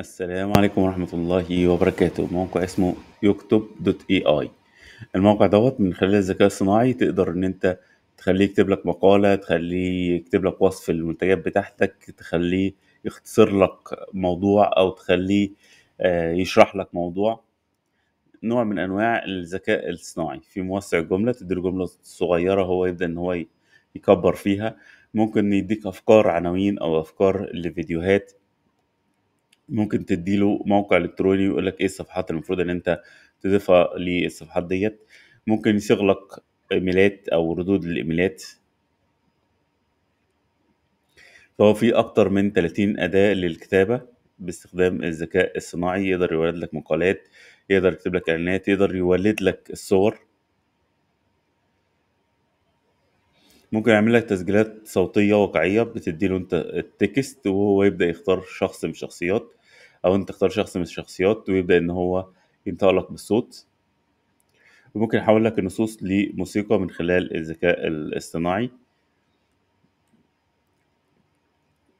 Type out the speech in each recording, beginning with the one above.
السلام عليكم ورحمة الله وبركاته موقع اسمه يكتب دوت اي اي الموقع دوت من خلال الذكاء الصناعي تقدر ان انت تخليه يكتب لك مقالة تخليه يكتب لك وصف المنتجات بتاعتك تخليه يختصر لك موضوع او تخليه آه، يشرح لك موضوع نوع من انواع الذكاء الصناعي في موسع الجملة تديله جملة صغيرة هو يبدأ ان هو يكبر فيها ممكن يديك افكار عناوين او افكار لفيديوهات ممكن تديله موقع الكتروني ويقول لك ايه الصفحات المفروض ان انت تضيفها للصفحات ديت ممكن يصيغ لك ايميلات او ردود للايميلات فهو في اكتر من 30 اداة للكتابة باستخدام الذكاء الصناعي يقدر يولد لك مقالات يقدر يكتب لك اعلانات يقدر يولد لك الصور ممكن يعمل لك تسجيلات صوتية واقعية بتديله انت التكست وهو يبدأ يختار شخص من الشخصيات او انت تختار شخص من الشخصيات ويبدا ان هو ينطلق بالصوت وممكن احول لك النصوص لموسيقى من خلال الذكاء الاصطناعي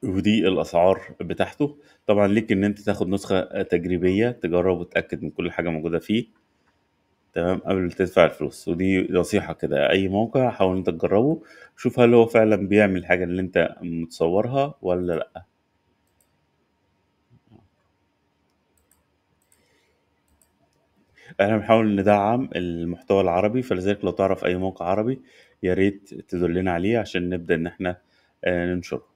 ودي الاسعار بتاعته طبعا ليك ان انت تاخد نسخه تجريبيه تجرب وتتاكد من كل حاجه موجوده فيه تمام قبل تدفع الفلوس ودي نصيحه كده اي موقع حاول انت تجربه شوف هل هو فعلا بيعمل الحاجه اللي انت متصورها ولا لا احنا بنحاول ندعم المحتوى العربي فلذلك لو تعرف اي موقع عربي يا ريت تدلنا عليه عشان نبدأ ان احنا آه، ننشره